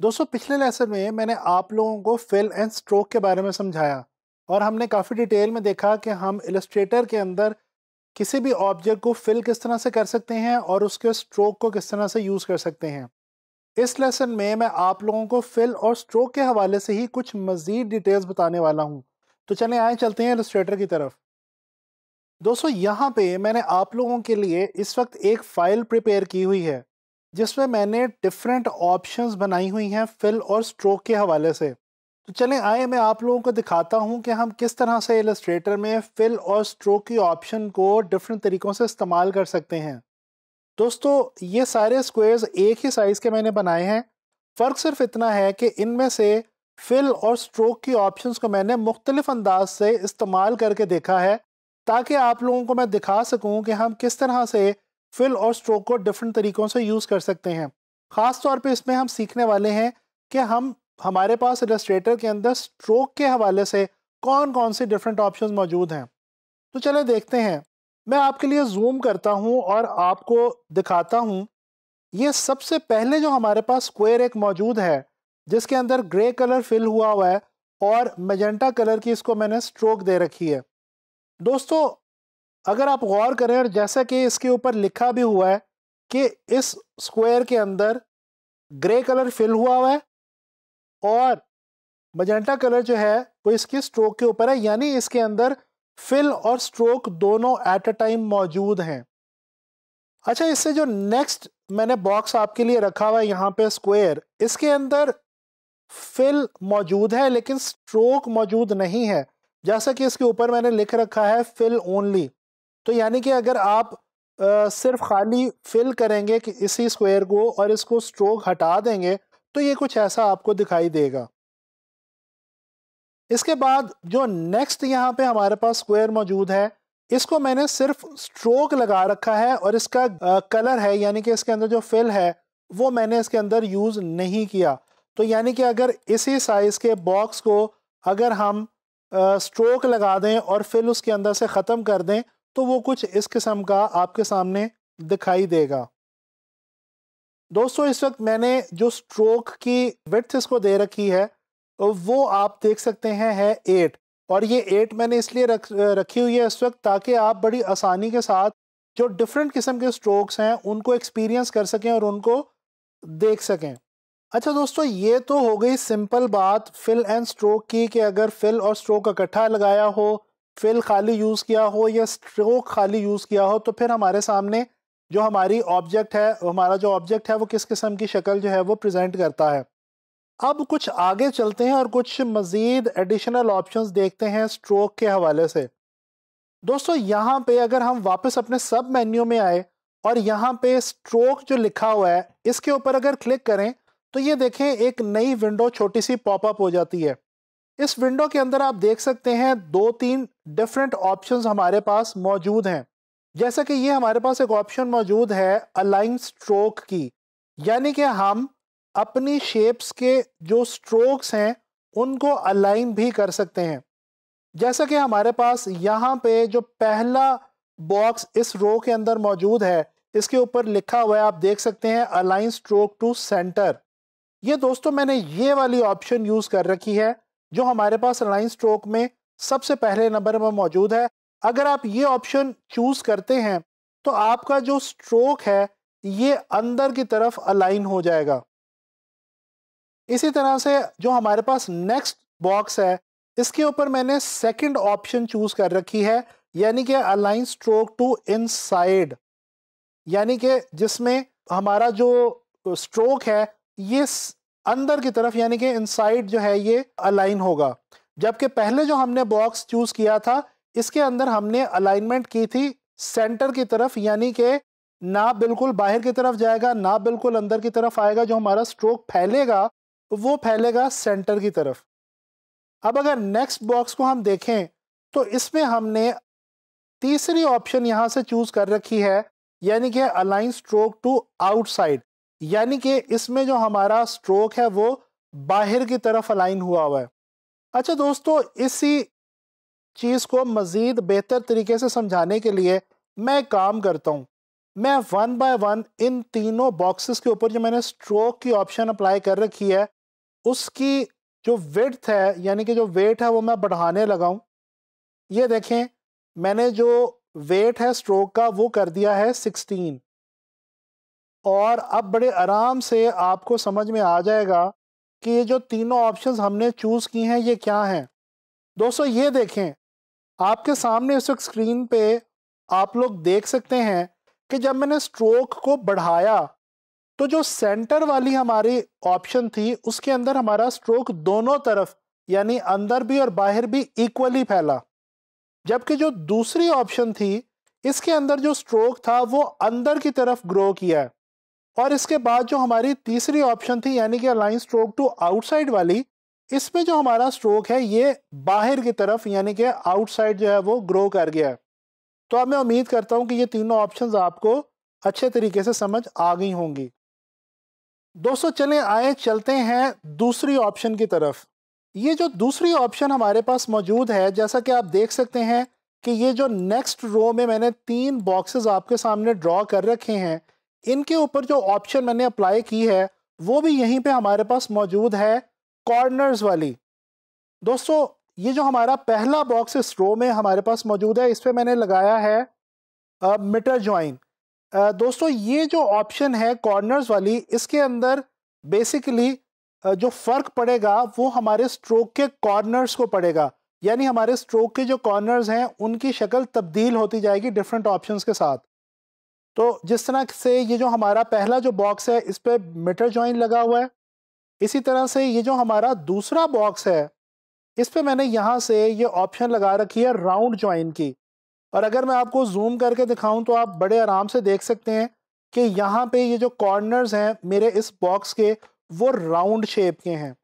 दोस्तों पिछले लेसन में मैंने आप लोगों को फिल एंड स्ट्रोक के बारे में समझाया और हमने काफ़ी डिटेल में देखा कि हम इलस्ट्रेटर के अंदर किसी भी ऑब्जेक्ट को फिल किस तरह से कर सकते हैं और उसके स्ट्रोक को किस तरह से यूज़ कर सकते हैं इस लेसन में मैं आप लोगों को फिल और स्ट्रोक के हवाले से ही कुछ मज़ीद डिटेल्स बताने वाला हूँ तो चले आए चलते हैं इलस्ट्रेटर की तरफ दोस्तों यहाँ पे मैंने आप लोगों के लिए इस वक्त एक फ़ाइल प्रिपेयर की हुई है जिसमें मैंने डिफरेंट ऑप्शंस बनाई हुई हैं फिल और स्ट्रोक के हवाले से तो चलें आए मैं आप लोगों को दिखाता हूं कि हम किस तरह से एलस्ट्रेटर में फिल और स्ट्रोक की ऑप्शन को डिफरेंट तरीक़ों से इस्तेमाल कर सकते हैं दोस्तों ये सारे स्क्वेयर्स एक ही साइज़ के मैंने बनाए हैं फ़र्क सिर्फ इतना है कि इनमें से फिल और स्ट्रोक की ऑप्शंस को मैंने मुख्तलिफ अंदाज से इस्तेमाल करके देखा है ताकि आप लोगों को मैं दिखा सकूं कि हम किस तरह से फिल और स्ट्रोक को डिफरेंट तरीक़ों से यूज़ कर सकते हैं ख़ास तौर पे इसमें हम सीखने वाले हैं कि हम हमारे पास इलस्ट्रेटर के अंदर स्ट्रोक के हवाले से कौन कौन से डिफरेंट ऑप्शन मौजूद हैं तो चले देखते हैं मैं आपके लिए जूम करता हूँ और आपको दिखाता हूँ ये सबसे पहले जो हमारे पास स्क्वेयर एक मौजूद है जिसके अंदर ग्रे कलर फिल हुआ हुआ है और मेजेंटा कलर की इसको मैंने स्ट्रोक दे रखी है दोस्तों अगर आप गौर करें और जैसा कि इसके ऊपर लिखा भी हुआ है कि इस स्क्वायर के अंदर ग्रे कलर फिल हुआ हुआ है और मजेंटा कलर जो है वो इसके स्ट्रोक के ऊपर है यानी इसके अंदर फिल और स्ट्रोक दोनों एट अ टाइम मौजूद हैं अच्छा इससे जो नेक्स्ट मैंने बॉक्स आपके लिए रखा हुआ है यहाँ पे स्क्वायर इसके अंदर फिल मौजूद है लेकिन स्ट्रोक मौजूद नहीं है जैसा कि इसके ऊपर मैंने लिख रखा है फिल ओनली तो यानी कि अगर आप आ, सिर्फ खाली फिल करेंगे कि इसी स्क्वायर को और इसको स्ट्रोक हटा देंगे तो ये कुछ ऐसा आपको दिखाई देगा इसके बाद जो नेक्स्ट यहाँ पे हमारे पास स्क्वायर मौजूद है इसको मैंने सिर्फ स्ट्रोक लगा रखा है और इसका आ, कलर है यानी कि इसके अंदर जो फिल है वो मैंने इसके अंदर यूज़ नहीं किया तो यानी कि अगर इसी साइज़ के बॉक्स को अगर हम आ, स्ट्रोक लगा दें और फिल उसके अंदर से ख़त्म कर दें तो वो कुछ इस किस्म का आपके सामने दिखाई देगा दोस्तों इस वक्त मैंने जो स्ट्रोक की विथ इसको दे रखी है वो आप देख सकते हैं है एट और ये एट मैंने इसलिए रख रखी हुई है इस वक्त ताकि आप बड़ी आसानी के साथ जो डिफरेंट किस्म के स्ट्रोक्स हैं उनको एक्सपीरियंस कर सकें और उनको देख सकें अच्छा दोस्तों ये तो हो गई सिंपल बात फिल एंड स्ट्रोक की कि अगर फिल और स्ट्रोक इकट्ठा लगाया हो फिल खाली यूज़ किया हो या स्ट्रोक खाली यूज़ किया हो तो फिर हमारे सामने जो हमारी ऑब्जेक्ट है हमारा जो ऑब्जेक्ट है वो किस किस्म की शक्ल जो है वो प्रेजेंट करता है अब कुछ आगे चलते हैं और कुछ मज़ीद एडिशनल ऑप्शंस देखते हैं स्ट्रोक के हवाले से दोस्तों यहाँ पे अगर हम वापस अपने सब मेन्यू में आए और यहाँ पे स्ट्रोक जो लिखा हुआ है इसके ऊपर अगर क्लिक करें तो ये देखें एक नई विंडो छोटी सी पॉपअप हो जाती है इस विंडो के अंदर आप देख सकते हैं दो तीन डिफरेंट ऑप्शंस हमारे पास मौजूद हैं जैसा कि ये हमारे पास एक ऑप्शन मौजूद है अलाइन स्ट्रोक की यानी कि हम अपनी शेप्स के जो स्ट्रोक्स हैं उनको अलाइन भी कर सकते हैं जैसा कि हमारे पास यहाँ पे जो पहला बॉक्स इस रो के अंदर मौजूद है इसके ऊपर लिखा हुआ है आप देख सकते हैं अलाइन स्ट्रोक टू सेंटर ये दोस्तों मैंने ये वाली ऑप्शन यूज़ कर रखी है जो हमारे पास अलाइन स्ट्रोक में सबसे पहले नंबर में मौजूद है अगर आप ये ऑप्शन चूज़ करते हैं तो आपका जो स्ट्रोक है ये अंदर की तरफ अलाइन हो जाएगा इसी तरह से जो हमारे पास नेक्स्ट बॉक्स है इसके ऊपर मैंने सेकंड ऑप्शन चूज कर रखी है यानी कि अलाइन स्ट्रोक टू इनसाइड यानी कि जिसमें हमारा जो स्ट्रोक है ये अंदर की तरफ यानी कि इनसाइड जो है ये अलाइन होगा जबकि पहले जो हमने बॉक्स चूज किया था इसके अंदर हमने अलाइनमेंट की थी सेंटर की तरफ यानी कि ना बिल्कुल बाहर की तरफ जाएगा ना बिल्कुल अंदर की तरफ आएगा जो हमारा स्ट्रोक फैलेगा वो फैलेगा सेंटर की तरफ अब अगर नेक्स्ट बॉक्स को हम देखें तो इसमें हमने तीसरी ऑप्शन यहाँ से चूज कर रखी है यानी कि अलाइन स्ट्रोक टू आउटसाइड यानी कि इसमें जो हमारा स्ट्रोक है वो बाहर की तरफ अलाइन हुआ हुआ है अच्छा दोस्तों इसी चीज़ को मज़ीद बेहतर तरीके से समझाने के लिए मैं काम करता हूँ मैं वन बाय वन इन तीनों बॉक्सेस के ऊपर जो मैंने स्ट्रोक की ऑप्शन अप्लाई कर रखी है उसकी जो विड्थ है यानी कि जो वेट है वो मैं बढ़ाने लगा हूँ ये देखें मैंने जो वेट है स्ट्रोक का वो कर दिया है सिक्सटीन और अब बड़े आराम से आपको समझ में आ जाएगा कि ये जो तीनों ऑप्शंस हमने चूज़ किए हैं ये क्या हैं दोस्तों ये देखें आपके सामने इस वक्त स्क्रीन पे आप लोग देख सकते हैं कि जब मैंने स्ट्रोक को बढ़ाया तो जो सेंटर वाली हमारी ऑप्शन थी उसके अंदर हमारा स्ट्रोक दोनों तरफ यानी अंदर भी और बाहर भी इक्वली फैला जबकि जो दूसरी ऑप्शन थी इसके अंदर जो स्ट्रोक था वो अंदर की तरफ ग्रो किया है और इसके बाद जो हमारी तीसरी ऑप्शन थी यानी कि लाइन स्ट्रोक टू आउटसाइड वाली इसमें जो हमारा स्ट्रोक है ये बाहर की तरफ यानी कि आउटसाइड जो है वो ग्रो कर गया है तो अब मैं उम्मीद करता हूँ कि ये तीनों ऑप्शन आपको अच्छे तरीके से समझ आ गई होंगी दोस्तों चलें आए चलते हैं दूसरी ऑप्शन की तरफ ये जो दूसरी ऑप्शन हमारे पास मौजूद है जैसा कि आप देख सकते हैं कि ये जो नेक्स्ट रो में मैंने तीन बॉक्सेस आपके सामने ड्रॉ कर रखे हैं इनके ऊपर जो ऑप्शन मैंने अप्लाई की है वो भी यहीं पे हमारे पास मौजूद है कॉर्नर्स वाली दोस्तों ये जो हमारा पहला बॉक्स इस रो में हमारे पास मौजूद है इस पर मैंने लगाया है मिटर ज्वाइन दोस्तों ये जो ऑप्शन है कॉर्नर्स वाली इसके अंदर बेसिकली जो फ़र्क पड़ेगा वो हमारे स्ट्रोक के कॉर्नर्स को पड़ेगा यानी हमारे स्ट्रोक के जो कॉर्नर्स हैं उनकी शक्ल तब्दील होती जाएगी डिफरेंट ऑप्शंस के साथ तो जिस तरह से ये जो हमारा पहला जो बॉक्स है इस पर मीटर जॉइन लगा हुआ है इसी तरह से ये जो हमारा दूसरा बॉक्स है इस पर मैंने यहाँ से ये ऑप्शन लगा रखी है राउंड जॉइन की और अगर मैं आपको जूम करके दिखाऊं तो आप बड़े आराम से देख सकते हैं कि यहाँ पे ये जो कॉर्नर्स हैं मेरे इस बॉक्स के वो राउंड शेप के हैं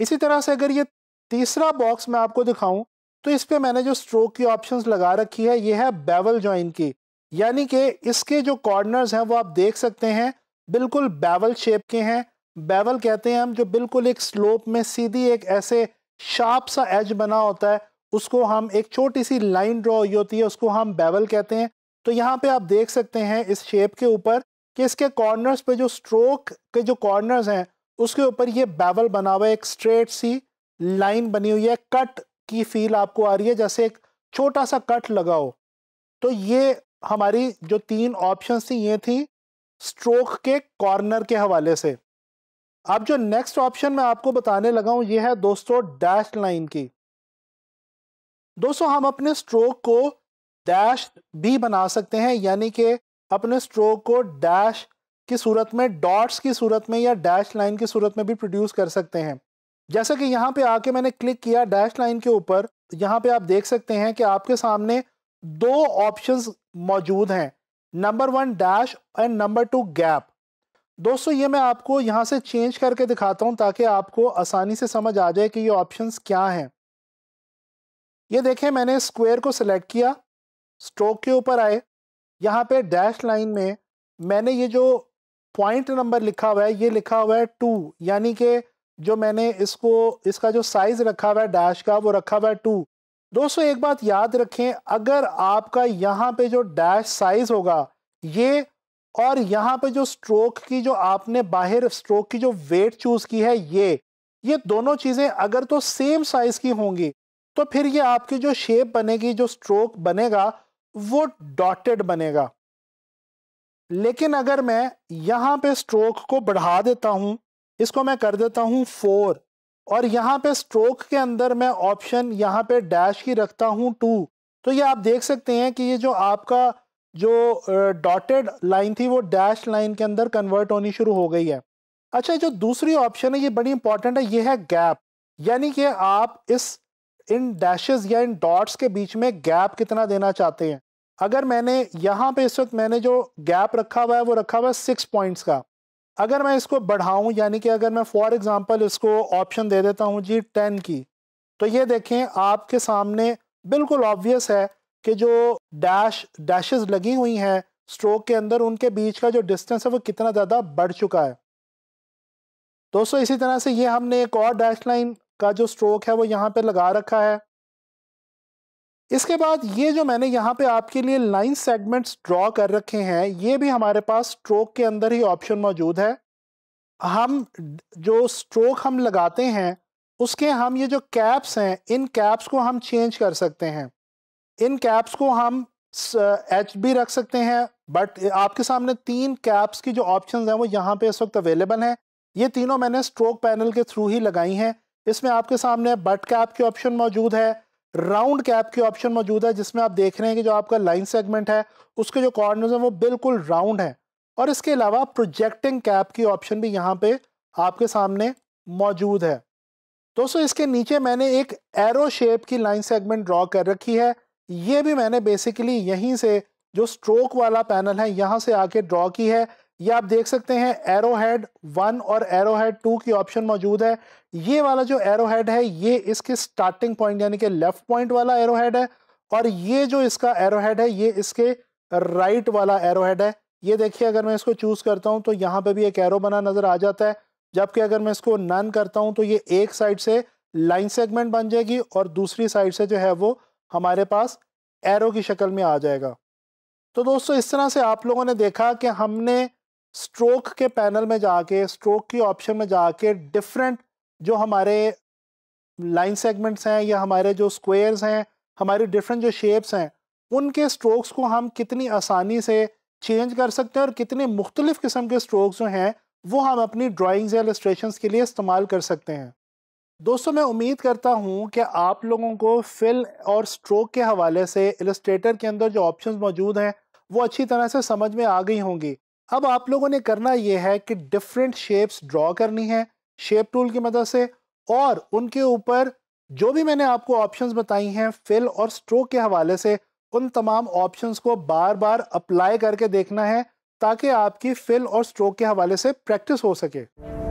इसी तरह से अगर ये तीसरा बॉक्स मैं आपको दिखाऊं तो इस पर मैंने जो स्ट्रोक की ऑप्शंस लगा रखी है ये है बेवल जॉइन की यानी कि इसके जो कॉर्नर्स हैं वो आप देख सकते हैं बिल्कुल बेवल शेप के हैं बेवल कहते हैं हम जो बिल्कुल एक स्लोप में सीधी एक ऐसे शार्प सा एज बना होता है उसको हम एक छोटी सी लाइन ड्रॉ हुई होती है उसको हम बेवल कहते हैं तो यहाँ पे आप देख सकते हैं इस शेप के ऊपर कि इसके कॉर्नर्स पे जो स्ट्रोक के जो कॉर्नर्स हैं उसके ऊपर ये बेवल बना हुआ है एक स्ट्रेट सी लाइन बनी हुई है कट की फील आपको आ रही है जैसे एक छोटा सा कट लगाओ तो ये हमारी जो तीन ऑप्शन थी ये थी स्ट्रोक के कॉर्नर के हवाले से अब जो नेक्स्ट ऑप्शन मैं आपको बताने लगा हूं ये है दोस्तों डैश लाइन की दोस्तों हम अपने स्ट्रोक को डैश भी बना सकते हैं यानी कि अपने स्ट्रोक को डैश की सूरत में डॉट्स की सूरत में या डैश लाइन की सूरत में भी प्रोड्यूस कर सकते हैं जैसा कि यहाँ पे आके मैंने क्लिक किया डैश लाइन के ऊपर यहाँ पे आप देख सकते हैं कि आपके सामने दो ऑप्शंस मौजूद हैं number one dash and number two gap दोस्तों ये मैं आपको यहाँ से चेंज करके दिखाता हूँ ताकि आपको आसानी से समझ आ जाए कि ये ऑप्शंस क्या हैं ये देखें मैंने स्क्वायर को सिलेक्ट किया स्ट्रोक के ऊपर आए यहाँ पे डैश लाइन में मैंने ये जो पॉइंट नंबर लिखा हुआ है ये लिखा हुआ है टू यानी कि जो मैंने इसको इसका जो साइज़ रखा हुआ है डैश का वो रखा हुआ है टू दोस्तों एक बात याद रखें अगर आपका यहाँ पे जो डैश साइज होगा ये और यहाँ पे जो स्ट्रोक की जो आपने बाहर स्ट्रोक की जो वेट चूज की है ये ये दोनों चीज़ें अगर तो सेम साइज की होंगी तो फिर ये आपकी जो शेप बनेगी जो स्ट्रोक बनेगा वो डॉटेड बनेगा लेकिन अगर मैं यहाँ पे स्ट्रोक को बढ़ा देता हूँ इसको मैं कर देता हूँ फोर और यहाँ पे स्ट्रोक के अंदर मैं ऑप्शन यहाँ पे डैश की रखता हूँ टू तो ये आप देख सकते हैं कि ये जो आपका जो डॉटेड लाइन थी वो डैश लाइन के अंदर कन्वर्ट होनी शुरू हो गई है अच्छा जो दूसरी ऑप्शन है ये बड़ी इंपॉर्टेंट है ये है गैप यानी कि आप इस इन डैशेस या इन डॉट्स के बीच में गैप कितना देना चाहते हैं अगर मैंने यहाँ पे इस वक्त मैंने जो गैप रखा हुआ है वो रखा हुआ है सिक्स पॉइंट्स का अगर मैं इसको बढ़ाऊं यानी कि अगर मैं फॉर एग्जांपल इसको ऑप्शन दे देता हूं जी टेन की तो ये देखें आपके सामने बिल्कुल ऑब्वियस है कि जो डैश डैशेस लगी हुई हैं स्ट्रोक के अंदर उनके बीच का जो डिस्टेंस है वो कितना ज़्यादा बढ़ चुका है दोस्तों इसी तरह से ये हमने एक और डैश लाइन का जो स्ट्रोक है वो यहाँ पर लगा रखा है इसके बाद ये जो मैंने यहाँ पे आपके लिए लाइन सेगमेंट्स ड्रॉ कर रखे हैं ये भी हमारे पास स्ट्रोक के अंदर ही ऑप्शन मौजूद है हम जो स्ट्रोक हम लगाते हैं उसके हम ये जो कैप्स हैं इन कैप्स को हम चेंज कर सकते हैं इन कैप्स को हम एच भी रख सकते हैं बट आपके सामने तीन कैप्स की जो ऑप्शन हैं वो यहाँ पे इस वक्त अवेलेबल हैं ये तीनों मैंने स्ट्रोक पैनल के थ्रू ही लगाई हैं इसमें आपके सामने बट कैप के ऑप्शन मौजूद है राउंड कैप के ऑप्शन मौजूद है जिसमें आप देख रहे हैं कि जो आपका लाइन सेगमेंट है उसके जो कॉर्नर्स हैं वो बिल्कुल राउंड हैं और इसके अलावा प्रोजेक्टिंग कैप की ऑप्शन भी यहाँ पे आपके सामने मौजूद है दोस्तों इसके नीचे मैंने एक एरो शेप की लाइन सेगमेंट ड्रॉ कर रखी है ये भी मैंने बेसिकली यहीं से जो स्ट्रोक वाला पैनल है यहाँ से आके ड्रॉ की है ये आप देख सकते हैं एरो हेड वन और एरो हेड टू की ऑप्शन मौजूद है ये वाला जो एरो हेड है ये इसके स्टार्टिंग पॉइंट यानी कि लेफ्ट पॉइंट वाला एरो हेड है और ये जो इसका एरो हेड है ये इसके राइट वाला एरो हेड है ये देखिए अगर मैं इसको चूज़ करता हूँ तो यहाँ पे भी एक एरो बना नज़र आ जाता है जबकि अगर मैं इसको नन करता हूँ तो ये एक साइड से लाइन सेगमेंट बन जाएगी और दूसरी साइड से जो है वो हमारे पास एरो की शक्ल में आ जाएगा तो दोस्तों इस तरह से आप लोगों ने देखा कि हमने स्ट्रोक के पैनल में जाके स्ट्रोक की ऑप्शन में जाके डिफरेंट जो हमारे लाइन सेगमेंट्स हैं या हमारे जो स्क्वेयर्स हैं हमारे डिफरेंट जो शेप्स हैं उनके स्ट्रोक्स को हम कितनी आसानी से चेंज कर सकते हैं और कितने मुख्तलिफ़ किस्म के स्ट्रोक्स जो हैं वो हम अपनी ड्राइंग्स या इलस्ट्रेशन के लिए इस्तेमाल कर सकते हैं दोस्तों मैं उम्मीद करता हूँ कि आप लोगों को फिल और स्ट्रोक के हवाले से इलस्ट्रेटर के अंदर जो ऑप्शन मौजूद हैं वो अच्छी तरह से समझ में आ गई होंगी अब आप लोगों ने करना ये है कि डिफरेंट शेप्स ड्रॉ करनी है शेप टूल की मदद से और उनके ऊपर जो भी मैंने आपको ऑप्शंस बताई हैं फिल और स्ट्रोक के हवाले से उन तमाम ऑप्शंस को बार बार अप्लाई करके देखना है ताकि आपकी फिल और स्ट्रोक के हवाले से प्रैक्टिस हो सके